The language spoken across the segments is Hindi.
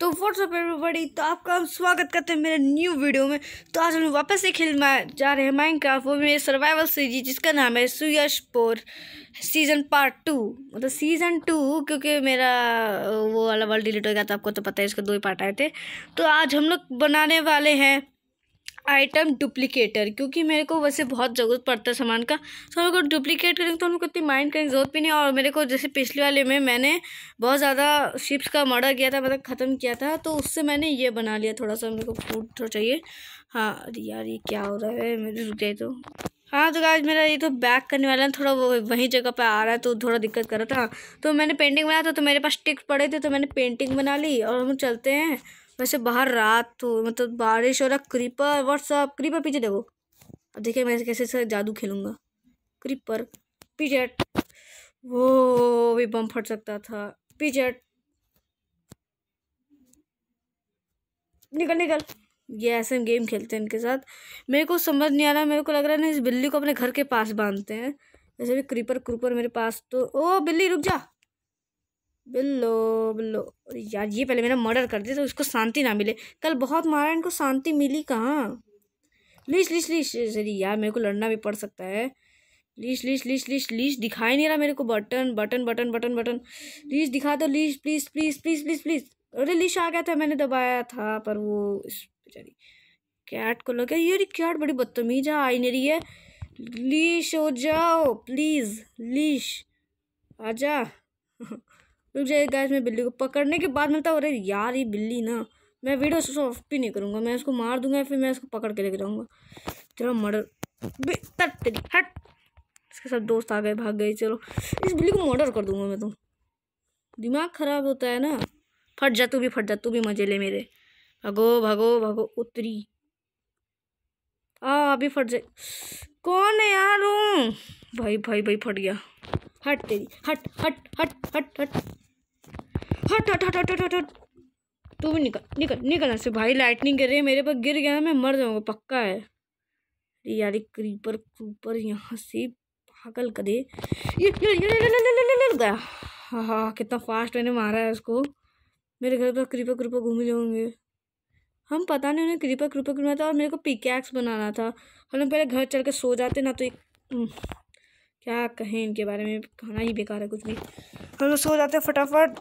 तो व्हाट्सअप एवरीबॉडी तो आपका हम स्वागत करते हैं मेरे न्यू वीडियो में तो आज हम वापस से खेल जा रहे हैं माइनक्राफ्ट वो भी मेरे सर्वाइवल सीरीज जिसका नाम है सुयश पोर सीज़न पार्ट टू मतलब सीज़न टू क्योंकि मेरा वो वाला वर्ल्ड डिलीट हो गया था आपको तो पता है इसके दो ही पार्ट आए थे तो आज हम लोग बनाने वाले हैं आइटम डुप्लीकेटर क्योंकि मेरे को वैसे बहुत ज़रूरत पड़ता है सामान का तो अगर डुप्लीकेट करेंगे तो लोग इतनी माइंड करने की ज़रूरत भी नहीं और मेरे को जैसे पिछले वाले में मैंने बहुत ज़्यादा शिप्स का मर्डर किया था मतलब ख़त्म किया था तो उससे मैंने ये बना लिया थोड़ा सा मेरे को फूड थोड़ा चाहिए हाँ अरे यार ये क्या हो रहा है मेरे रुक जाए तो हाँ तो आज मेरा ये तो बैक करने वाला है थोड़ा वो वहीं जगह पे आ रहा है तो थोड़ा दिक्कत कर रहा था तो मैंने पेंटिंग बनाया था तो मेरे पास टिक पड़े थे तो मैंने पेंटिंग बना ली और हम चलते हैं वैसे बाहर रात हो तो, मतलब बारिश हो रहा क्रीपर व्हाट्सअप क्रीपर पीछे देखो अब देखिए मैं कैसे से जादू खेलूँगा क्रीपर पीजेट वो भी बम फट सकता था पीजेट निकल निकल ये ऐसे गेम खेलते हैं इनके साथ मेरे को समझ नहीं आ रहा मेरे को लग रहा है ना इस बिल्ली को अपने घर के पास बांधते हैं वैसे भी क्रीपर क्रूपर मेरे पास तो ओ बिल्ली रुक जा बिल्लो बिल्लो अरे यार ये पहले मैंने मर्डर कर दिया तो उसको शांति ना मिले कल बहुत मारा इनको शांति मिली कहाँ लीस लीस लीस अरे यार मेरे को लड़ना भी पड़ सकता है लीस लीस लीस लीस लीस दिखाई नहीं रहा मेरे को button button button button button लीस दिखा दो लीस please please please please please अरे लीस आ गया था मैंने दबाया था पर वो इस बेचारी कैट को लगे ये कैट बड़ी बदतमीज है आई नहीं रही है लीश हो जाओ प्लीज़ लीश आजा रुक जाएगा गैस मैं बिल्ली को पकड़ने के बाद मिलता अरे यार ये बिल्ली ना मैं वीडियो ऑफ भी नहीं करूँगा मैं उसको मार दूंगा फिर मैं उसको पकड़ के लेके जाऊँगा चलो मर्डर तेरी हट इसके साथ दोस्त आ गए भाग गए चलो इस बिल्ली को मर्डर कर दूंगा मैं तो दिमाग ख़राब होता है ना फट जा तू भी फट जा तू भी मजे ले मेरे भागो भागो भागो उतरी आ अभी फट जाए कौन है यार भाई भाई भाई फट गया हट तेरी हट हट हट हट हट हट हट हट हट हट हट हट तू भी निकल निकल निकल से भाई लाइटनिंग गिर रही है मेरे पर गिर गया मैं मर जाऊंगा पक्का है यार एक क्रीपर क्रूपर यहाँ से पागल कर गया हाँ हाँ कितना फास्ट मैंने मारा है उसको मेरे घर पर क्रीपर क्रूपर घूम ही होंगे हम पता नहीं उन्हें क्रीपर क्रूपर घूमा था और मेरे को पिकैक्स बनाना था हम पहले घर चल के सो जाते ना तो एक हम्म। क्या कहें इनके बारे में कहना ही बेकार है कुछ भी हम लोग सो जाते हैं फटाफट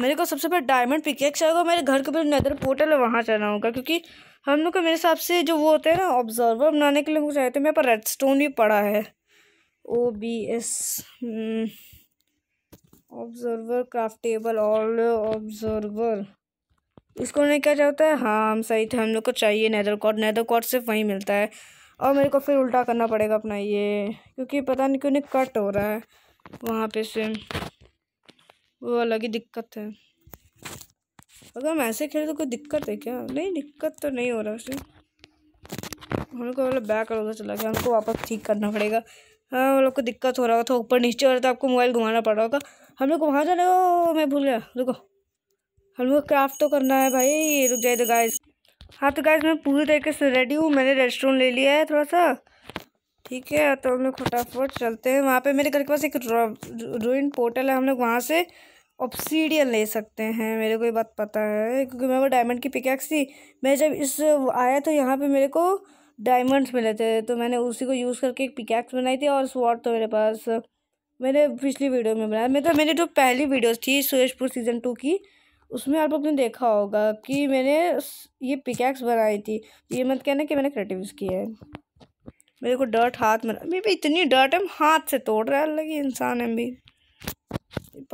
मेरे को सबसे पहले डायमंड पिकेक्स चाहिए मेरे घर के पहले नदर पोर्टल है वहाँ जाना होगा क्योंकि हम लोग का मेरे हिसाब से जो वो होते हैं ना ऑब्जर्वर बनाने के लिए हमको चाहिए हैं मेरे पर रेड स्टोन भी पड़ा है O B S observer craftable all observer इसको नहीं क्या चाहता है हाँ हम सही थे हम लोग को चाहिए नैदर कॉड नैदर कॉड सिर्फ वहीं मिलता है और मेरे को फिर उल्टा करना पड़ेगा अपना ये क्योंकि पता नहीं क्यों नहीं कट हो रहा है वहाँ पे से वो अलग ही दिक्कत है अगर हम ऐसे खेले तो कोई दिक्कत है क्या नहीं दिक्कत तो नहीं हो रहा उसे को मतलब बैक होकर चला गया हमको वापस ठीक करना पड़ेगा हाँ हम लोग को दिक्कत हो रहा था तो ऊपर नीचे हो रहा था आपको मोबाइल घुमाना पड़ रहा होगा हम लोग को वहाँ जाने वो मैं भूल गया रुको हम लोग क्राफ्ट तो करना है भाई रुक जाए तो गाइस हाँ तो गाइज मैं पूरी तरीके से रेडी हूँ मैंने रेस्टोरेंट ले लिया है थोड़ा सा ठीक है तो हम लोग फटाफट चलते हैं वहाँ पे मेरे घर के पास एक रोइन पोर्टल है हम लोग वहाँ से ऑप्सीडियन ले सकते हैं मेरे को ये बात पता है क्योंकि मेरे को डायमंड की पिकैक्स थी मैं जब इस आया तो यहाँ पे मेरे को डायमंड्स मिले थे तो मैंने उसी को यूज़ करके एक पिकैक्स बनाई थी और स्वाट तो मेरे पास मैंने पिछली वीडियो में बनाया मैं तो मेरी जो पहली वीडियो थी सुरेशपुर सीज़न टू की उसमें आप लोग ने देखा होगा कि मैंने ये पिकैक्स बनाई थी ये मत कहना कि मैंने क्रिएटिव किया है मेरे को डर्ट हाथ में मेरे भी इतनी डर्ट है हाथ से तोड़ रहा है अलग ही इंसान है भी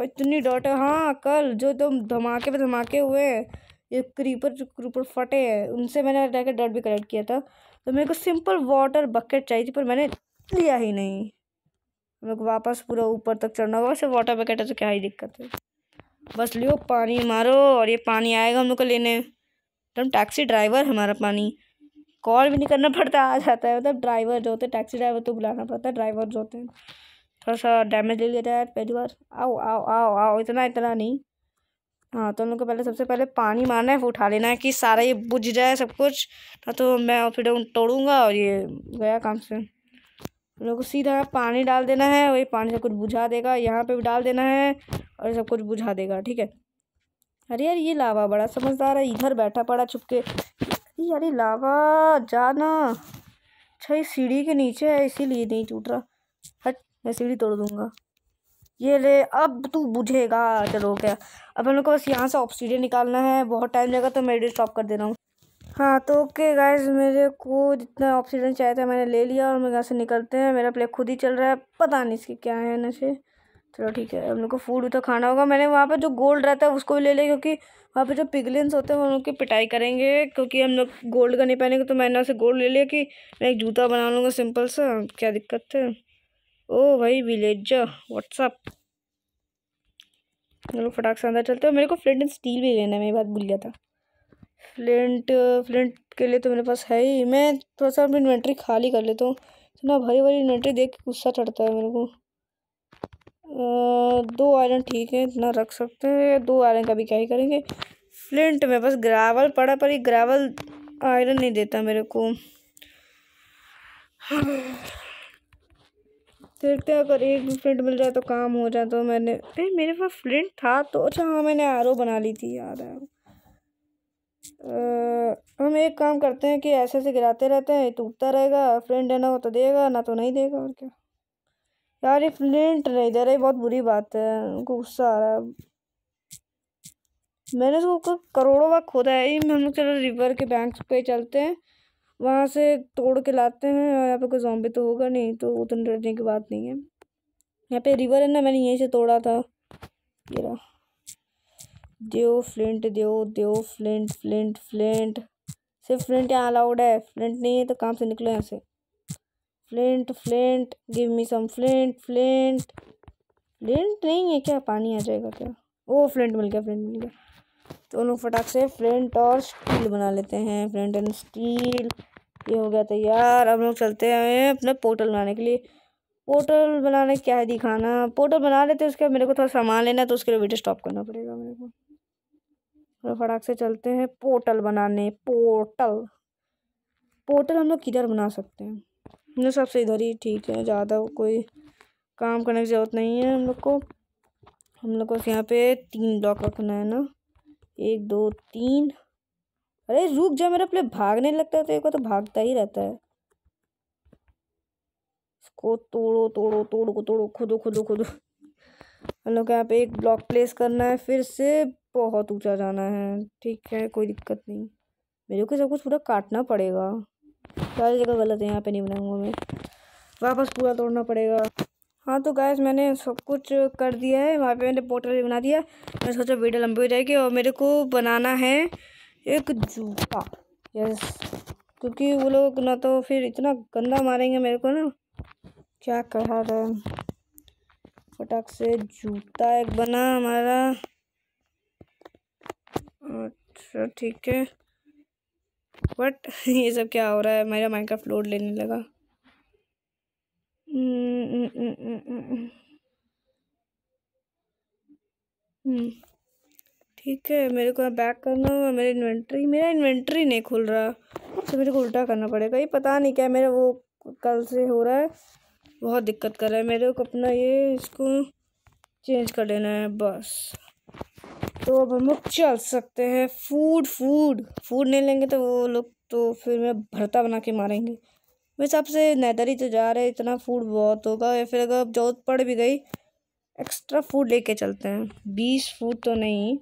इतनी डर्ट है हाँ कल जो तो धमाके पे धमाके हुए हैं ये क्रीपर जो क्रीपर फटे हैं उनसे मैंने जाकर डर्ट भी कलेक्ट किया था तो मेरे को सिंपल वाटर बकेट चाहिए थी पर मैंने लिया ही नहीं मेरे को वापस पूरा ऊपर तक चढ़ना होगा वैसे वाटर बकेट है तो क्या ही दिक्कत है बस लियो पानी मारो और ये पानी आएगा हम लोग को लेने एकदम मतलब टैक्सी ड्राइवर हमारा पानी कॉल भी नहीं करना पड़ता आ जाता है मतलब ड्राइवर जो होते हैं टैक्सी ड्राइवर तो बुलाना पड़ता है ड्राइवर जो होते हैं थोड़ा सा डैमेज ले लिया जाए पहली बार आओ आओ आओ आओ इतना इतना नहीं हाँ तो हम लोग को पहले सबसे पहले पानी मारना है फिर उठा लेना है कि सारा ये बुझ जाए सब कुछ ना तो मैं फिर तोड़ूँगा और ये गया काम से लोग को सीधा पानी डाल देना है वही पानी सब कुछ बुझा देगा यहाँ पे भी डाल देना है और सब कुछ बुझा देगा ठीक है अरे यार ये लावा बड़ा समझदार है इधर बैठा पड़ा चुपके अरे यार ये लावा जाना अच्छा ये सीढ़ी के नीचे है इसीलिए नहीं टूट रहा हट मैं सीढ़ी तोड़ दूँगा ये ले अब तू बुझेगा चलो क्या अब हम लोग को बस यहाँ से ऑक्सीजन निकालना है बहुत टाइम लगेगा तो मैं वीडियो स्टॉप कर दे रहा हूँ हाँ तो ओके गाइज मेरे को जितना ऑक्सीजन चाहिए था मैंने ले लिया और मैं यहाँ से निकलते हैं मेरा प्लेट खुद ही चल रहा है पता नहीं इसके क्या है नशे चलो ठीक है हम लोग को फूड तो खाना होगा मैंने वहाँ पर जो गोल्ड रहता है उसको भी ले लिया क्योंकि वहाँ पर जो पिगलिन होते हैं वो उनकी की पिटाई करेंगे क्योंकि हम लोग गोल्ड का नहीं पहनेंगे तो मैंने उसे गोल्ड ले लिया कि मैं एक जूता बना लूँगा सिंपल सा क्या दिक्कत है ओ भाई विलेज व्हाट्सअप हम लोग फटाक से अंदर चलते हैं मेरे को फ्लेट एंड स्टील भी लेना है मेरी बात भूल गया था फ्लिंट फ्लिंट के लिए तो मेरे पास है ही मैं थोड़ा सा अपनी इन्वेंट्री खाली कर लेता हूँ इतना भारी भारी इन्वेंट्री देख के गुस्सा चढ़ता है मेरे को आ, दो आयरन ठीक है इतना रख सकते हैं दो आयरन का भी क्या ही करेंगे फ्लिंट में बस ग्रावल पड़ा पर ये ग्रावल आयरन नहीं देता मेरे को देखते हैं अगर एक भी फ्लिंट मिल जाए तो काम हो जाए तो मैंने अरे मेरे पास फ्लिंट था तो अच्छा हाँ मैंने आर बना ली थी याद है हम एक काम करते हैं कि ऐसे ऐसे गिराते रहते हैं टूटता रहेगा फ्रेंड ना हो तो देगा ना तो नहीं देगा और क्या यार ये फ्लिंट नहीं दे रहा बहुत बुरी बात है उनको गुस्सा आ रहा है मैंने तो उसको करोड़ों बार खोदा है ही हम लोग चलो रिवर के बैंक पे चलते हैं वहाँ से तोड़ के लाते हैं और यहाँ पे कोई जॉम्बे तो होगा नहीं तो उतने तो डरने की बात नहीं है यहाँ पे रिवर है ना मैंने यहीं से तोड़ा था गिरा दियो फ्लिंट दियो दियो फ्लिंट फ्लिंट फ्लिंट सिर्फ फ्लिंट यहाँ अलाउड है फ्लिंट नहीं है तो काम से निकलो यहाँ से flint flint give me some flint flint flint नहीं है क्या पानी आ जाएगा क्या वो फ्लिंट मिल गया फ्लिंट मिल गया तो लोग फटाक से फ्लिंट और स्टील बना लेते हैं फ्लिंट एंड स्टील ये हो गया तैयार अब लोग चलते हैं अपना पोर्टल बनाने के लिए पोर्टल बनाने क्या है दिखाना पोर्टल बना लेते हैं उसके मेरे को थोड़ा सामान लेना है तो उसके लिए वीडियो स्टॉप करना पड़ेगा मेरे को फटाक से चलते हैं पोर्टल बनाने पोर्टल पोर्टल हम लोग किधर बना सकते हैं मुझे सबसे इधर ही ठीक है ज़्यादा कोई काम करने की ज़रूरत नहीं है हम लोग को हम लोग को यहाँ पे तीन ब्लॉक रखना है ना एक दो तीन अरे रुक जा मेरा प्ले भागने लगता है तो एक तो भागता ही रहता है इसको तोड़ो तोड़ो तोड़ो तोड़ो खुदो खुदो खुदो हम लोग को यहाँ पे एक ब्लॉक प्लेस करना है फिर से बहुत ऊंचा जाना है ठीक है कोई दिक्कत नहीं मेरे को सब कुछ पूरा काटना पड़ेगा सारी जगह गलत है यहाँ पे नहीं बनाऊँगा मैं वापस पूरा तोड़ना पड़ेगा हाँ तो गैस मैंने सब कुछ कर दिया है वहाँ पे मैंने पोर्टल भी बना दिया मैंने सोचा वीडियो लंबी हो जाएगी और मेरे को बनाना है एक जूता यस क्योंकि वो लोग ना तो फिर इतना गंदा मारेंगे मेरे को ना क्या कहा था फटाक से जूता एक बना हमारा अच्छा ठीक है बट ये सब क्या हो रहा है मेरा माइनक्राफ्ट लोड लेने लगा हम्म, हम्म, हम्म, ठीक है मेरे को बैक करना होगा मेरे इन्वेंट्री मेरा इन्वेंट्री नहीं खुल रहा तो मेरे को उल्टा करना पड़ेगा ये पता नहीं क्या मेरा वो कल से हो रहा है बहुत दिक्कत कर रहा है मेरे को अपना ये इसको चेंज कर लेना है बस तो अब हम लोग चल सकते हैं फूड फूड फूड नहीं लेंगे तो वो लोग तो फिर मैं भरता बना के मारेंगे मेरे हिसाब से नैदर ही तो जा रहे इतना फूड बहुत होगा या फिर अगर जरूरत पड़ भी गई एक्स्ट्रा फूड लेके चलते हैं बीस फूड तो नहीं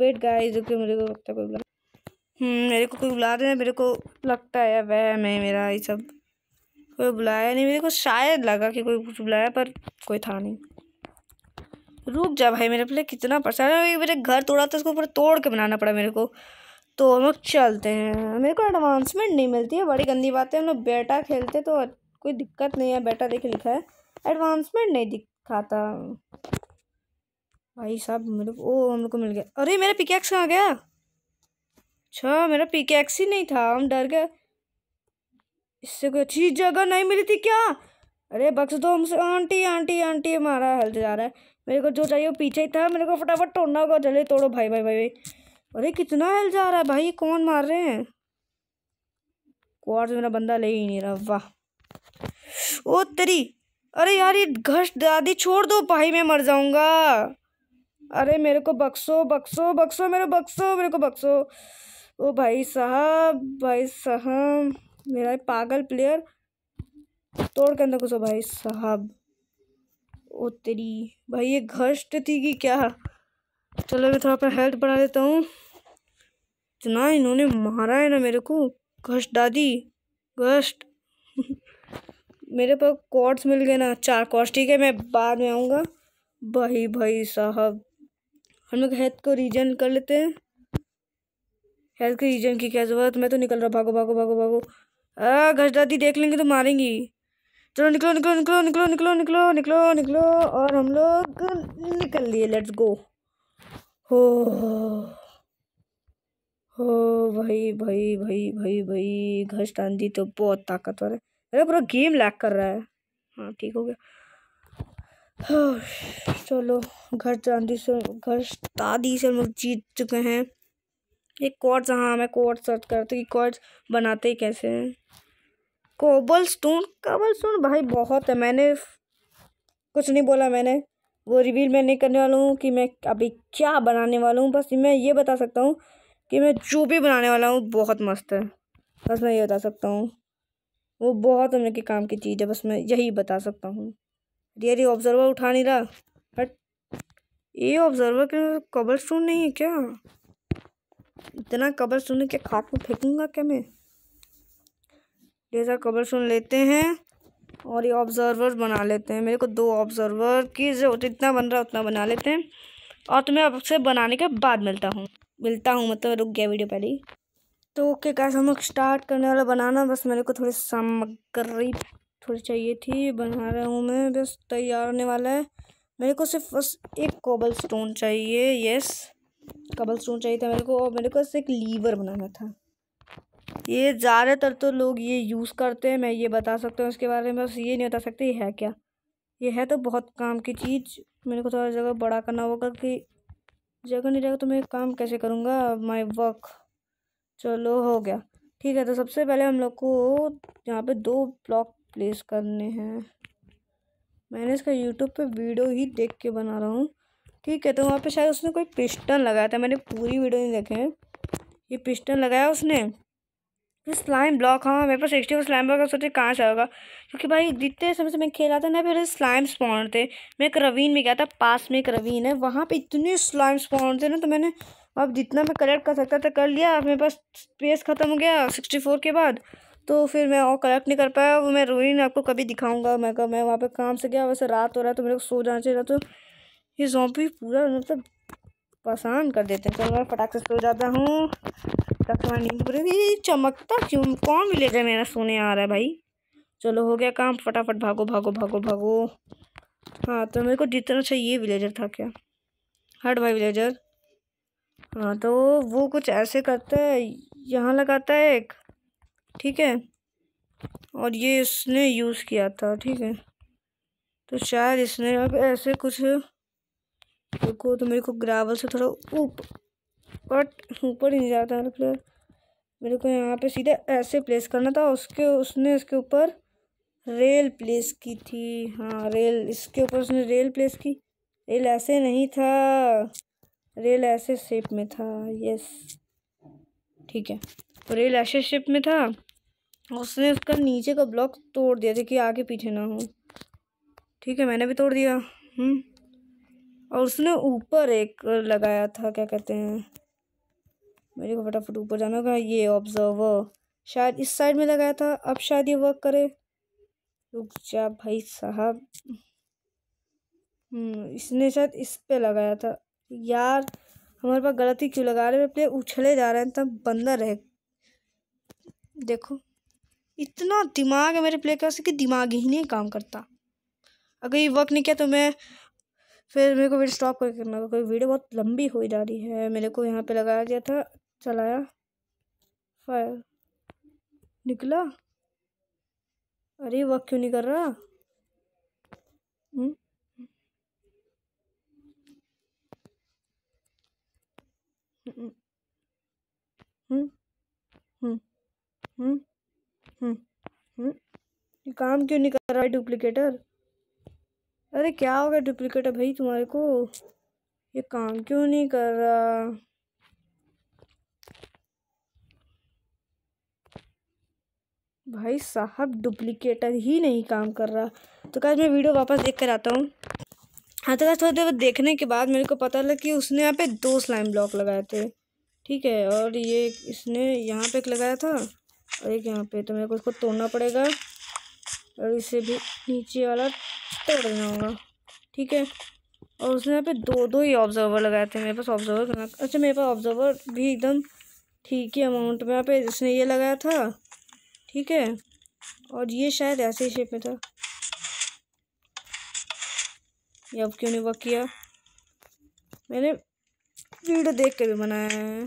वेट गाइस जो कि मेरे को लगता है कोई बुला हम्म, मेरे को कोई बुला रहे हैं मेरे को लगता है वह मैं मेरा ये सब कोई बुलाया नहीं मेरे को शायद लगा कि कोई कुछ बुलाया पर कोई था नहीं रुक जा भाई मेरे पहले कितना परेशान है मेरे घर तोड़ा था तो उसको पूरा तोड़ के बनाना पड़ा मेरे को तो हम लोग चलते हैं मेरे को एडवांसमेंट नहीं मिलती है बड़ी गंदी बात है हम लोग बेटा खेलते तो कोई दिक्कत नहीं है बेटा देखे लिखा है एडवांसमेंट नहीं दिखाता भाई साहब मेरे ओ हम लोग को मिल गया अरे मेरा पिकैक्स कहाँ गया अच्छा मेरा पिकैक्स ही नहीं था हम डर गए इससे कोई अच्छी जगह नहीं मिली थी क्या अरे बक्स दो तो हमसे आंटी आंटी आंटी हमारा हेल्थ जा रहा है मेरे को जो चाहिए वो पीछे ही था मेरे को फटाफट तोड़ना होगा जल्दी तोड़ो भाई भाई भाई भाई अरे कितना हेल जा रहा है भाई कौन मार रहे हैं क्वार मेरा बंदा ले ही नहीं रहा वाह ओ तेरी अरे यार ये घस दादी छोड़ दो भाई मैं मर जाऊंगा अरे मेरे को बक्सो बक्सो बक्सो मेरे बक्सो मेरे को बक्सो ओ भाई साहब भाई साहब मेरा पागल प्लेयर तोड़ के अंदर घुसो भाई साहब ओ तेरी भाई ये घष्ट थी कि क्या चलो मैं थोड़ा अपना हेल्थ बढ़ा देता हूँ इतना इन्होंने मारा है ना मेरे को घष्ट दादी घष्ट मेरे पास कॉर्ड्स मिल गए ना चार कॉर्ड्स ठीक है मैं बाद में आऊँगा भाई भाई साहब हम लोग हेल्थ को रीजन कर लेते हैं हेल्थ के रीजन की क्या ज़रूरत मैं तो निकल रहा भागो भागो भागो भागो आ घस दादी देख लेंगे तो मारेंगी चलो निकलो निकलो निकलो निकलो निकलो निकलो निकलो निकलो और हम लोग निकल लिए लेट्स गो हो हो भाई भाई भाई भाई भाई घस टांदी तो बहुत ताकतवर है अरे पूरा गेम लैग कर रहा है हाँ ठीक हो गया चलो घर चांदी से घर तादी से हम लोग जीत चुके हैं एक कॉर्ड्स हाँ मैं कॉर्ड सर्च करती कि कॉर्ड्स बनाते कैसे हैं कोबल स्टोन कोबल स्टोन भाई बहुत है मैंने कुछ नहीं बोला मैंने वो रिवील मैं नहीं करने वाला हूँ कि मैं अभी क्या बनाने वाला हूँ बस मैं ये बता सकता हूँ कि मैं जो भी बनाने वाला हूँ बहुत मस्त है बस मैं ये बता सकता हूँ वो बहुत हमने के काम की चीज़ है बस मैं यही बता सकता हूँ रियरी ऑब्जर्वर उठा नहीं रहा बट ये ऑब्जर्वर के कबर स्टोन नहीं है क्या इतना कबर स्टोन क्या खाक में फेंकूँगा क्या मैं ये सब कबर सुन लेते हैं और ये ऑब्जर्वर बना लेते हैं मेरे को दो ऑब्जर्वर की जरूरत इतना बन रहा है उतना बना लेते हैं और तुम्हें आपसे बनाने के बाद मिलता हूँ मिलता हूँ मतलब रुक गया वीडियो पहले ही तो ओके कैसे हम लोग स्टार्ट करने वाला बनाना बस मेरे को थोड़ी सामग्री थोड़ी चाहिए थी बना रहा हूँ मैं बस तैयार होने वाला है मेरे को सिर्फ बस एक कोबल स्टोन चाहिए यस कबल स्टोन चाहिए था मेरे को और मेरे को बस एक लीवर बनाना था ये ज़्यादातर तो लोग ये यूज़ करते हैं मैं ये बता सकता हूँ इसके बारे में बस ये नहीं बता सकते ये है क्या ये है तो बहुत काम की चीज़ मेरे को थोड़ा जगह बड़ा करना होगा कि जगह नहीं रहेगा तो मैं काम कैसे करूँगा माई वर्क चलो हो गया ठीक है तो सबसे पहले हम लोग को यहाँ पे दो ब्लॉक प्लेस करने हैं मैंने इसका यूट्यूब पे वीडियो ही देख के बना रहा हूँ ठीक है तो वहाँ पे शायद उसने कोई पिस्टन लगाया था मैंने पूरी वीडियो नहीं देखे ये पिस्टन लगाया उसने स्लाइम ब्लॉक हाँ मेरे पास सिक्सटी फोर स्लाइम ब्लॉक सोचे कहाँ से होगा क्योंकि भाई जितने समय से मैं खेला था ना फिर स्लाइम स्पॉन थे मैं एक रवीन में गया था पास में एक रवीन है वहाँ पे इतने स्लाइम स्पॉन थे ना तो मैंने अब जितना मैं कलेक्ट कर सकता था कर लिया मेरे पास स्पेस ख़त्म हो गया सिक्सटी फोर के बाद तो फिर मैं और कलेक्ट नहीं कर पाया वो मैं रवीन आपको कभी दिखाऊँगा मैं मैं वहाँ पर काम से गया वैसे रात हो रहा है तो मेरे को सो जाना चाहिए तो ये जॉम्बी पूरा मतलब आसान कर देते हैं चलो मैं फटाक से सो जाता हूँ का थोड़ा नींबू चमकता क्यों कौन विलेजर मेरा सोने आ रहा है भाई चलो हो गया काम फटाफट भागो भागो भागो भागो हाँ तो मेरे को जितना चाहिए विलेजर था क्या हट भाई विलेजर हाँ तो वो कुछ ऐसे करता है यहाँ लगाता है एक ठीक है और ये इसने यूज़ किया था ठीक है तो शायद इसने अब ऐसे कुछ देखो तो मेरे को ग्रावल से थोड़ा ऊपर बट ऊपर ही नहीं जा रहा था प्लेयर मतलब। मेरे को यहाँ पे सीधे ऐसे प्लेस करना था उसके उसने इसके ऊपर रेल प्लेस की थी हाँ रेल इसके ऊपर उसने रेल प्लेस की रेल ऐसे नहीं था रेल ऐसे शेप में था यस ठीक है तो रेल ऐसे शेप में था उसने उसका नीचे का ब्लॉक तोड़ दिया था कि आगे पीछे ना हो ठीक है मैंने भी तोड़ दिया हम्म और उसने ऊपर एक लगाया था क्या कहते हैं मेरे को फटाफट ऊपर जाना होगा ये ऑब्जर्वर शायद इस साइड में लगाया था अब शायद ये वर्क करे रुक जा भाई साहब हम्म, इसने शायद इस पे लगाया था यार हमारे पास गलती क्यों लगा रहे अपने उछले जा रहे हैं तब बंदा रहे देखो इतना दिमाग है मेरे प्लेयर का कि दिमाग ही नहीं काम करता अगर ये वर्क नहीं किया तो मैं फिर मेरे को वीडियो स्टॉप करके करना क्योंकि वीडियो तो बहुत लंबी हो जा रही है मेरे को यहाँ पे लगाया गया था चलाया फायर निकला अरे वह क्यों नहीं कर रहा हुँ? हम्म हम्म, हम्म।, हम्म।, हम्म। काम क्यों नहीं कर रहा है डुप्लीकेटर अरे क्या हो गया डुप्लीकेट है भाई तुम्हारे को ये काम क्यों नहीं कर रहा भाई साहब डुप्लीकेटर ही नहीं काम कर रहा तो कल मैं वीडियो वापस देख कर आता हूँ हाँ तो कल थोड़ी देर देखने के बाद मेरे को पता लगा कि उसने यहाँ पे दो स्लाइम ब्लॉक लगाए थे ठीक है और ये इसने यहाँ पे एक लगाया था और एक यहाँ पे तो मेरे को उसको तोड़ना पड़ेगा और इसे भी नीचे वाला तोड़ देना होगा ठीक है और उसने यहाँ पे दो दो ही ऑब्जर्वर लगाए थे मेरे पास ऑब्जर्वर करना अच्छा मेरे पास ऑब्जर्वर भी एकदम ठीक ही अमाउंट में यहाँ पे इसने ये लगाया था ठीक है और ये शायद ऐसे ही शेप में था ये अब क्यों नहीं वर्क किया मैंने वीडियो देख के भी बनाया है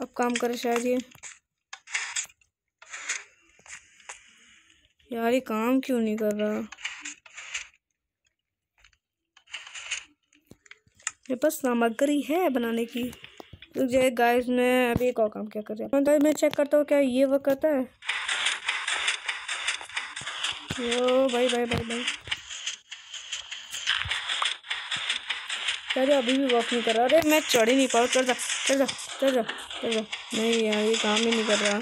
अब काम करे शायद ये यार ये काम क्यों नहीं कर रहा मेरे पास सामग्री है बनाने की जो गाइस मैं अभी एक और काम क्या कर रहा हूँ तो मैं चेक करता हूँ क्या ये वक्त है ओ भाई भाई भाई भाई अरे अभी भी वॉक नहीं कर रहा अरे मैं चढ़ ही नहीं पाऊँ चल जा चल जा चल जा चल जा नहीं यार ये काम ही नहीं कर रहा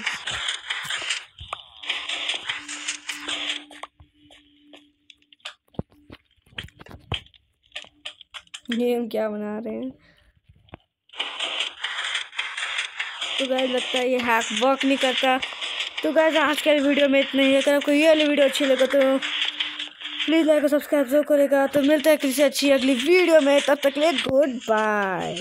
ये हम क्या बना रहे हैं तो गाय लगता है ये हैक वर्क नहीं करता तो गाय आज के वीडियो में इतना ही अगर आपको ये वाली वीडियो अच्छी लगे तो प्लीज़ लाइक और सब्सक्राइब जरूर करेगा तो मिलता है किसी अच्छी अगली वीडियो में तब तक ले गुड बाय